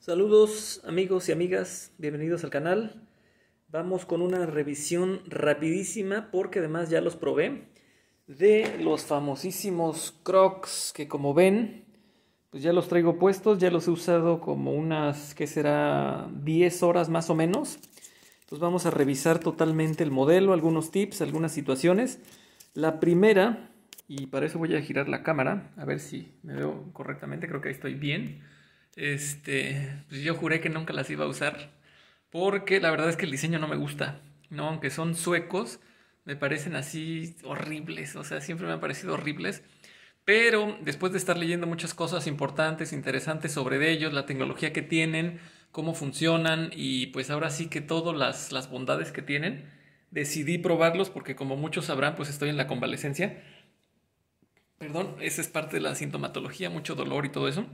Saludos amigos y amigas, bienvenidos al canal. Vamos con una revisión rapidísima porque además ya los probé de los famosísimos Crocs que como ven, pues ya los traigo puestos, ya los he usado como unas, que será? 10 horas más o menos. Entonces vamos a revisar totalmente el modelo, algunos tips, algunas situaciones. La primera, y para eso voy a girar la cámara, a ver si me veo correctamente, creo que ahí estoy bien. Este, pues yo juré que nunca las iba a usar porque la verdad es que el diseño no me gusta, ¿no? Aunque son suecos, me parecen así horribles, o sea, siempre me han parecido horribles. Pero después de estar leyendo muchas cosas importantes, interesantes sobre ellos, la tecnología que tienen, cómo funcionan y pues ahora sí que todas las, las bondades que tienen, decidí probarlos porque como muchos sabrán, pues estoy en la convalecencia. Perdón, esa es parte de la sintomatología, mucho dolor y todo eso.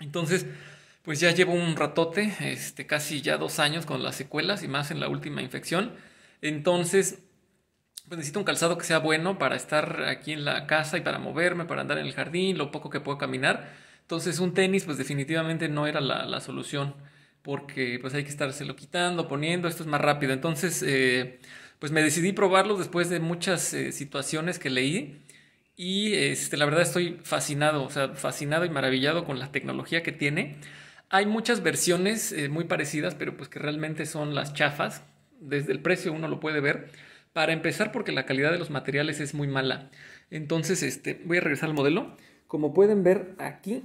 Entonces, pues ya llevo un ratote, este, casi ya dos años con las secuelas y más en la última infección. Entonces, pues necesito un calzado que sea bueno para estar aquí en la casa y para moverme, para andar en el jardín, lo poco que puedo caminar. Entonces, un tenis, pues definitivamente no era la, solución, porque pues hay que estárselo quitando, poniendo, esto es más rápido. Entonces, eh, pues me decidí probarlo después de muchas eh, situaciones que leí y este, la verdad estoy fascinado, o sea, fascinado y maravillado con la tecnología que tiene. Hay muchas versiones eh, muy parecidas, pero pues que realmente son las chafas. Desde el precio uno lo puede ver. Para empezar, porque la calidad de los materiales es muy mala. Entonces, este, voy a regresar al modelo. Como pueden ver aquí,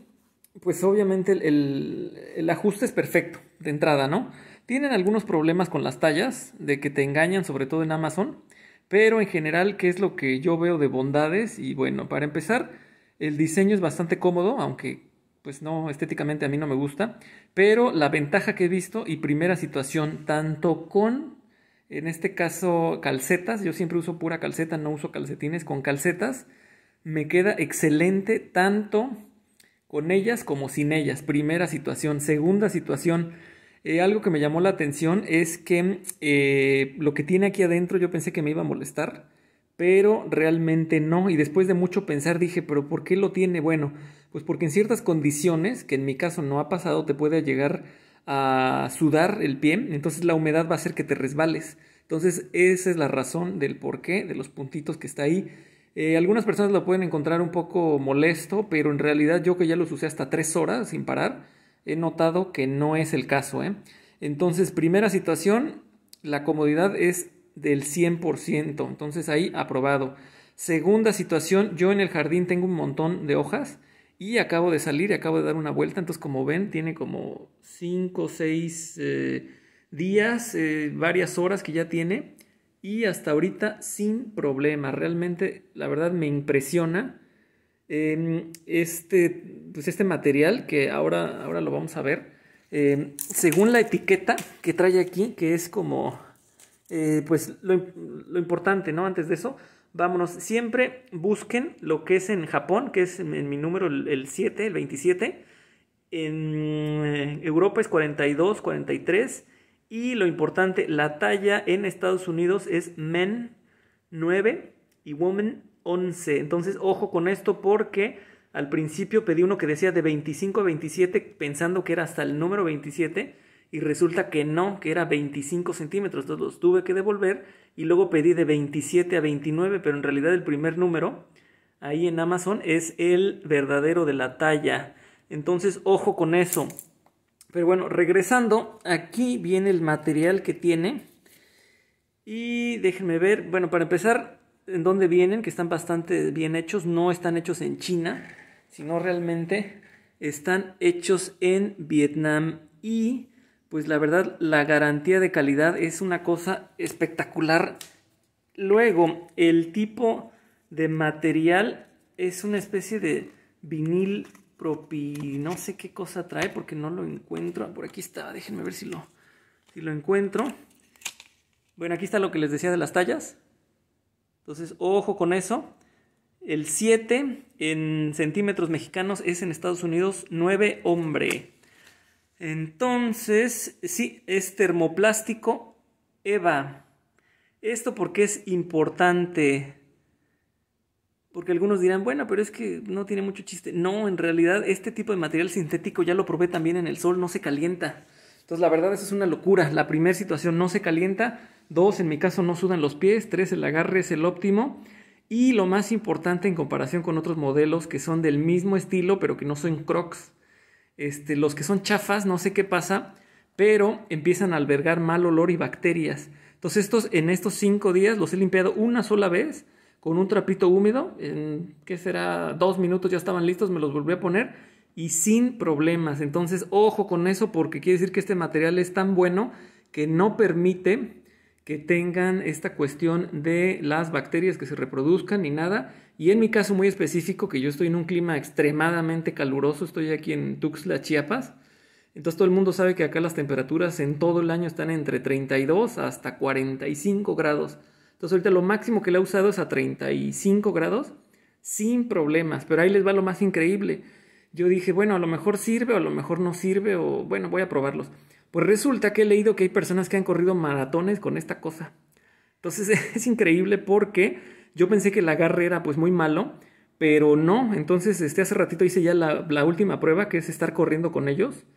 pues obviamente el, ajuste es perfecto de entrada, ¿no? Tienen algunos problemas con las tallas, de que te engañan, sobre todo en Amazon. Pero en general, ¿qué es lo que yo veo de bondades? Y bueno, para empezar, el diseño es bastante cómodo, aunque pues no, estéticamente a mí no me gusta. Pero la ventaja que he visto y primera situación, tanto con, en este caso, calcetas, yo siempre uso pura calceta, no uso calcetines, con calcetas me queda excelente tanto con ellas como sin ellas. Primera situación. Segunda situación, eh, algo que me llamó la atención es que eh, lo que tiene aquí adentro yo pensé que me iba a molestar, pero realmente no. Y después de mucho pensar dije, pero ¿por qué lo tiene? Bueno, pues porque en ciertas condiciones, que en mi caso no ha pasado, te puede llegar a sudar el pie, entonces la humedad va a hacer que te resbales. Entonces esa es la razón del por qué, de los puntitos que está ahí. Eh, algunas personas lo pueden encontrar un poco molesto, pero en realidad yo que ya los usé hasta tres horas sin parar, he notado que no es el caso. ¿eh? Entonces, primera situación, la comodidad es del 100%, entonces ahí aprobado. Segunda situación, yo en el jardín tengo un montón de hojas y acabo de salir y acabo de dar una vuelta, entonces como ven, tiene como 5 o 6 días, eh, varias horas que ya tiene y hasta ahorita sin problema. Realmente, la verdad me impresiona Em, este, pues, este material que ahora, ahora lo vamos a ver. Em, según la etiqueta que trae aquí, que es como, eh, pues lo, importante, ¿no? Antes de eso, vámonos, siempre busquen lo que es en Japón, que es en, mi número el 7, el 27, en Europa es 42, 43, y lo importante, la talla en Estados Unidos es men 9 y women entonces, ojo con esto porque al principio pedí uno que decía de 25 a 27 pensando que era hasta el número 27 y resulta que no, que era 25 centímetros. Entonces los tuve que devolver y luego pedí de 27 a 29, pero en realidad el primer número ahí en Amazon es el verdadero de la talla. Entonces, ojo con eso. Pero bueno, regresando, aquí viene el material que tiene. Y déjenme ver, bueno, para empezar, en dónde vienen, que están bastante bien hechos, no están hechos en China, sino realmente están hechos en Vietnam y pues la verdad la garantía de calidad es una cosa espectacular. Luego, el tipo de material es una especie de vinil propi, no sé qué cosa trae porque no lo encuentro. Por aquí está, déjenme ver si lo si lo encuentro. Bueno, aquí está lo que les decía de las tallas. Entonces, ojo con eso. El 7 en centímetros mexicanos es en Estados Unidos 9 hombre. Entonces, sí, es termoplástico EVA. Esto porque es importante. Porque algunos dirán, bueno, pero es que no tiene mucho chiste. No, en realidad este tipo de material sintético ya lo probé también en el sol, no se calienta. Entonces, la verdad, eso es una locura. La primera situación no se calienta. Dos, en mi caso, no sudan los pies. Tres, el agarre es el óptimo. Y lo más importante en comparación con otros modelos que son del mismo estilo, pero que no son crocs. Este, los que son chafas, no sé qué pasa, pero empiezan a albergar mal olor y bacterias. Entonces, estos, en estos cinco días los he limpiado una sola vez con un trapito húmedo. En, será? Dos minutos ya estaban listos, me los volví a poner y sin problemas. Entonces, ojo con eso porque quiere decir que este material es tan bueno que no permite que tengan esta cuestión de las bacterias que se reproduzcan ni nada. Y en mi caso muy específico, que yo estoy en un clima extremadamente caluroso, estoy aquí en Tuxtla, Chiapas. Entonces todo el mundo sabe que acá las temperaturas en todo el año están entre 32 hasta 45 grados. Entonces ahorita lo máximo que le he usado es a 35 grados sin problemas. Pero ahí les va lo más increíble yo dije, bueno, a lo mejor sirve o a lo mejor no sirve o bueno, voy a probarlos. Pues resulta que he leído que hay personas que han corrido maratones con esta cosa. Entonces es increíble porque yo pensé que el agarre era pues muy malo, pero no. Entonces este, hace ratito hice ya la, última prueba que es estar corriendo con ellos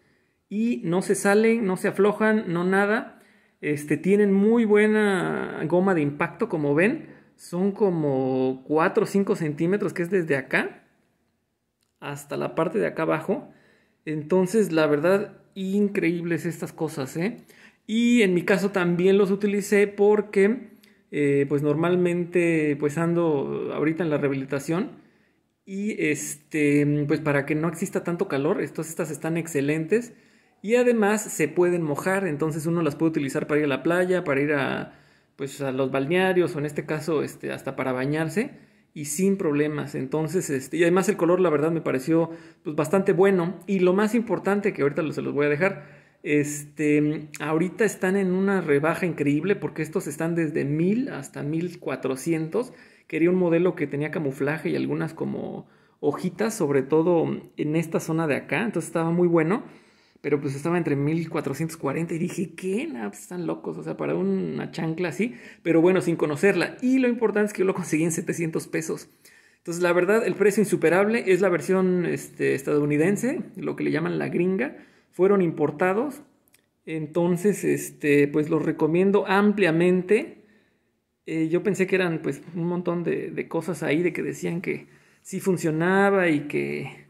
y no se salen, no se aflojan, no nada. Este, tienen muy buena goma de impacto, como ven. Son como 4 o 5 centímetros, que es desde acá hasta la parte de acá abajo. Entonces, la verdad, increíbles estas cosas, ¿eh? Y en mi caso también los utilicé porque, eh, pues normalmente, pues ando ahorita en la rehabilitación. Y este, pues para que no exista tanto calor, estas estas están excelentes. Y además se pueden mojar, entonces uno las puede utilizar para ir a la playa, para ir a, pues, a los balnearios o en este caso este, hasta para bañarse y sin problemas. Entonces, este, y además el color, la verdad, me pareció pues, bastante bueno. Y lo más importante, que ahorita se los voy a dejar, este, ahorita están en una rebaja increíble porque estos están desde 1000 hasta 1400. Quería un modelo que tenía camuflaje y algunas como hojitas, sobre todo en esta zona de acá. Entonces estaba muy bueno pero pues estaba entre 1440 y dije, ¿qué? Pues, están locos, o sea, para una chancla así, pero bueno, sin conocerla. Y lo importante es que yo lo conseguí en 700 pesos. Entonces, la verdad, el precio insuperable es la versión este, estadounidense, lo que le llaman la gringa. Fueron importados, entonces, este, pues los recomiendo ampliamente. Eh, yo pensé que eran pues un montón de, de cosas ahí, de que decían que sí funcionaba y que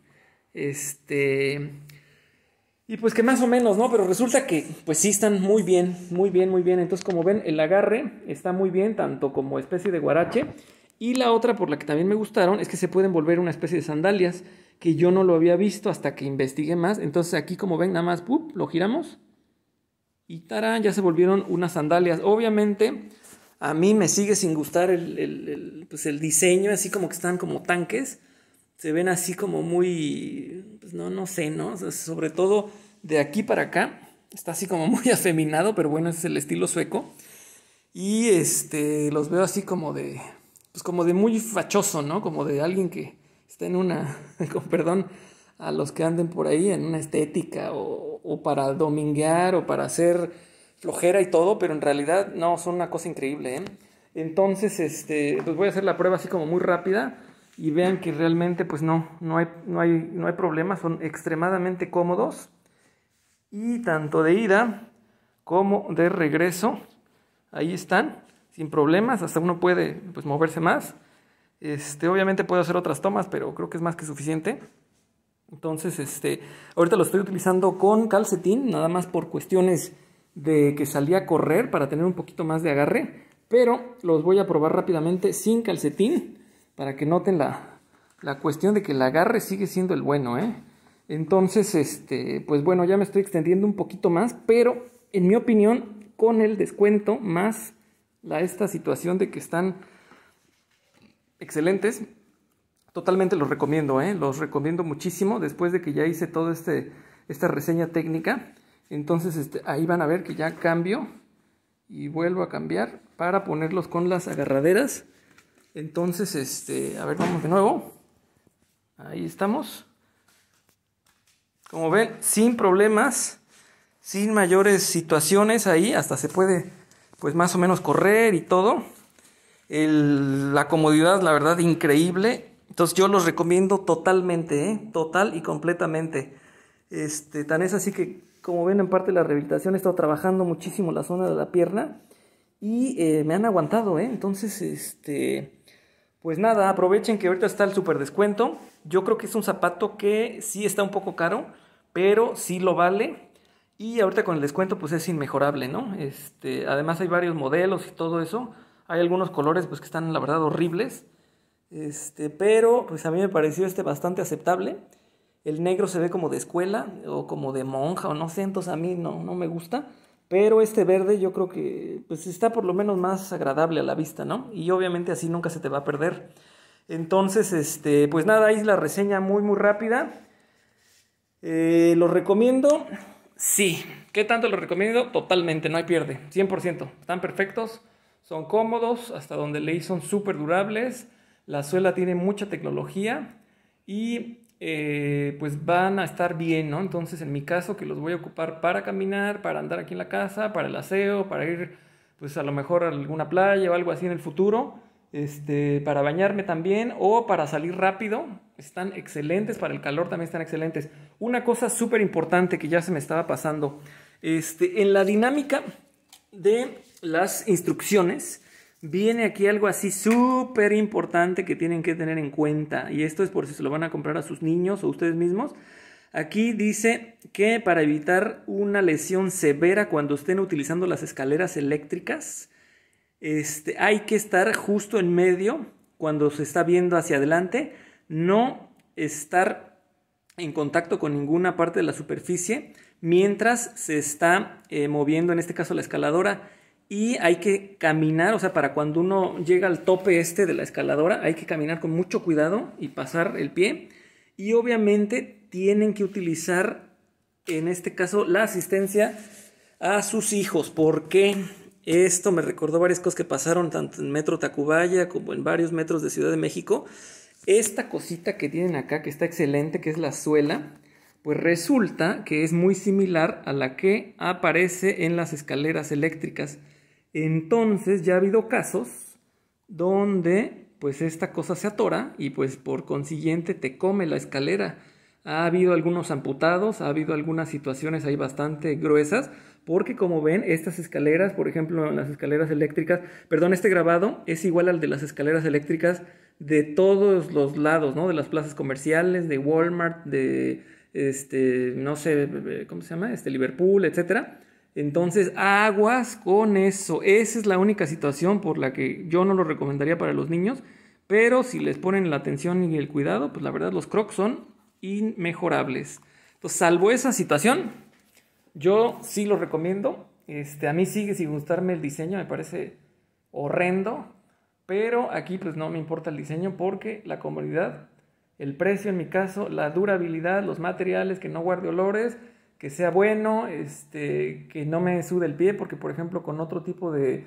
este y pues que más o menos, ¿no? Pero resulta que pues sí están muy bien, muy bien, muy bien. Entonces como ven, el agarre está muy bien, tanto como especie de guarache. Y la otra por la que también me gustaron es que se pueden volver una especie de sandalias, que yo no lo había visto hasta que investigué más. Entonces aquí como ven, nada más, ¡pup! lo giramos. Y tarán, ya se volvieron unas sandalias. Obviamente a mí me sigue sin gustar el pues diseño, así como que están como tanques. Se ven así como muy, pues, no, no sé, ¿no? Sobre todo de aquí para acá. Está así como muy afeminado, pero bueno, ese es el estilo sueco. Y este, los veo así como de, pues como de muy fachoso, ¿no? Como de alguien que está en una, perdón, a los que anden por ahí en una estética o, para dominguear o para hacer flojera y todo, pero en realidad no, son una cosa increíble, ¿eh? Entonces, este, pues voy a hacer la prueba así como muy rápida y vean que realmente pues no, no hay, no hay, no hay problema, son extremadamente cómodos y tanto de ida como de regreso, ahí están, sin problemas, hasta uno puede pues, moverse más. Este, obviamente puedo hacer otras tomas, pero creo que es más que suficiente. Entonces, este, ahorita lo estoy utilizando con calcetín, nada más por cuestiones de que salía a correr para tener un poquito más de agarre, pero los voy a probar rápidamente sin calcetín para que noten la, la cuestión de que el agarre sigue siendo el bueno, ¿eh? Entonces, este, pues bueno, ya me estoy extendiendo un poquito más, pero en mi opinión, con el descuento más la, esta situación de que están excelentes, totalmente los recomiendo, ¿eh? los recomiendo muchísimo después de que ya hice toda este, esta reseña técnica. Entonces este, ahí van a ver que ya cambio y vuelvo a cambiar para ponerlos con las agarraderas entonces, este, a ver, vamos de nuevo. Ahí estamos. Como ven, sin problemas, sin mayores situaciones ahí, hasta se puede, pues más o menos correr y todo. la comodidad, la verdad, increíble. Entonces yo los recomiendo totalmente, ¿eh? total y completamente. Este, tan es así que, como ven, en parte la rehabilitación he estado trabajando muchísimo la zona de la pierna y eh, me han aguantado, ¿eh? Entonces, este, pues nada, aprovechen que ahorita está el super descuento. Yo creo que es un zapato que sí está un poco caro, pero sí lo vale. Y ahorita con el descuento pues es inmejorable, ¿no? Este, además hay varios modelos y todo eso. Hay algunos colores pues que están la verdad horribles. Este, pero pues a mí me pareció este bastante aceptable. El negro se ve como de escuela o como de monja o no sé, entonces a mí no, no me gusta. Pero este verde yo creo que pues está por lo menos más agradable a la vista, ¿no? Y obviamente así nunca se te va a perder. Entonces, este, pues nada, ahí es la reseña muy muy rápida. Eh, ¿Lo recomiendo? Sí. ¿Qué tanto lo recomiendo? Totalmente, no hay pierde. 100%. Están perfectos, son cómodos, hasta donde leí son súper durables. La suela tiene mucha tecnología y eh, pues van a estar bien, ¿no? Entonces, en mi caso, que los voy a ocupar para caminar, para andar aquí en la casa, para el aseo, para ir, pues a lo mejor a alguna playa o algo así en el futuro, este, para bañarme también o para salir rápido. Están excelentes, para el calor también están excelentes. Una cosa súper importante que ya se me estaba pasando, este, en la dinámica de las instrucciones, Viene aquí algo así súper importante que tienen que tener en cuenta. Y esto es por si se lo van a comprar a sus niños o ustedes mismos. Aquí dice que para evitar una lesión severa cuando estén utilizando las escaleras eléctricas, este, hay que estar justo en medio cuando se está viendo hacia adelante, no estar en contacto con ninguna parte de la superficie mientras se está eh, moviendo, en este caso la escaladora y hay que caminar, o sea, para cuando uno llega al tope este de la escaladora, hay que caminar con mucho cuidado y pasar el pie. Y obviamente tienen que utilizar, en este caso, la asistencia a sus hijos, porque esto me recordó varias cosas que pasaron tanto en Metro Tacubaya como en varios metros de Ciudad de México. Esta cosita que tienen acá, que está excelente, que es la suela, pues resulta que es muy similar a la que aparece en las escaleras eléctricas. Entonces ya ha habido casos donde pues esta cosa se atora y pues por consiguiente te come la escalera. Ha habido algunos amputados, ha habido algunas situaciones ahí bastante gruesas, porque como ven, estas escaleras, por ejemplo, las escaleras eléctricas, perdón, este grabado es igual al de las escaleras eléctricas de todos los lados, ¿no? De las plazas comerciales, de Walmart, de este, no sé, ¿cómo se llama? Este Liverpool, etcétera entonces, aguas con eso. Esa es la única situación por la que yo no lo recomendaría para los niños. Pero si les ponen la atención y el cuidado, pues la verdad los crocs son inmejorables. Entonces, salvo esa situación, yo sí lo recomiendo. Este, a mí sigue sin gustarme el diseño, me parece horrendo. Pero aquí pues no me importa el diseño porque la comodidad, el precio en mi caso, la durabilidad, los materiales, que no guarde olores, que sea bueno, este, que no me sude el pie, porque por ejemplo con otro tipo de,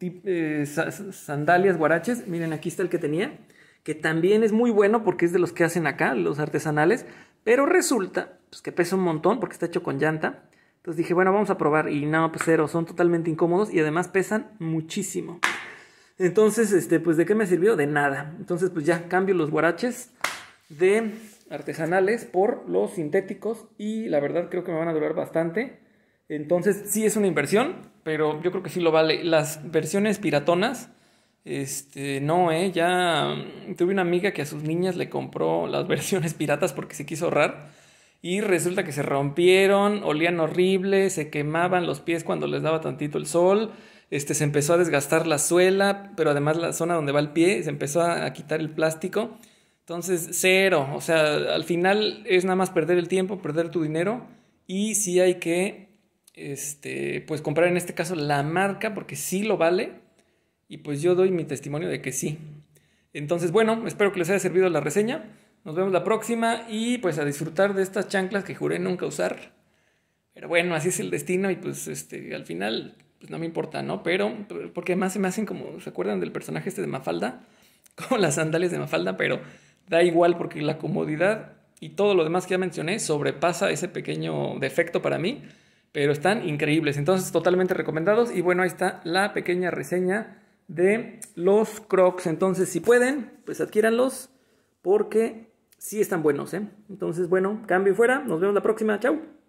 eh, sandalias guaraches, miren aquí está el que tenía, que también es muy bueno porque es de los que hacen acá, los artesanales, pero resulta pues, que pesa un montón porque está hecho con llanta. Entonces dije, bueno, vamos a probar. Y no, pues cero, son totalmente incómodos y además pesan muchísimo. Entonces, este, pues, ¿de qué me sirvió? De nada. Entonces, pues ya cambio los guaraches de artesanales por los sintéticos y la verdad creo que me van a durar bastante. Entonces sí es una inversión, pero yo creo que sí lo vale. Las versiones piratonas, este, no, eh, ya mm, tuve una amiga que a sus niñas le compró las versiones piratas porque se quiso ahorrar y resulta que se rompieron, olían horrible, se quemaban los pies cuando les daba tantito el sol. Este, se empezó a desgastar la suela, pero además la zona donde va el pie se empezó a quitar el plástico. Entonces, cero. O sea, al final es nada más perder el tiempo, perder tu dinero. Y sí hay que, este, pues comprar en este caso la marca porque sí lo vale. Y pues yo doy mi testimonio de que sí. Entonces, bueno, espero que les haya servido la reseña. Nos vemos la próxima y pues a disfrutar de estas chanclas que juré nunca usar. Pero bueno, así es el destino y pues este, al final pues no me importa, ¿no? Pero, porque además se me hacen como, ¿se acuerdan del personaje este de Mafalda? Como las sandalias de Mafalda, pero da igual porque la comodidad y todo lo demás que ya mencioné sobrepasa ese pequeño defecto para mí, pero están increíbles. Entonces, totalmente recomendados. Y bueno, ahí está la pequeña reseña de los Crocs. Entonces, si pueden, pues adquiéranlos porque sí están buenos. ¿eh? Entonces, bueno, cambio y fuera. Nos vemos la próxima. Chao.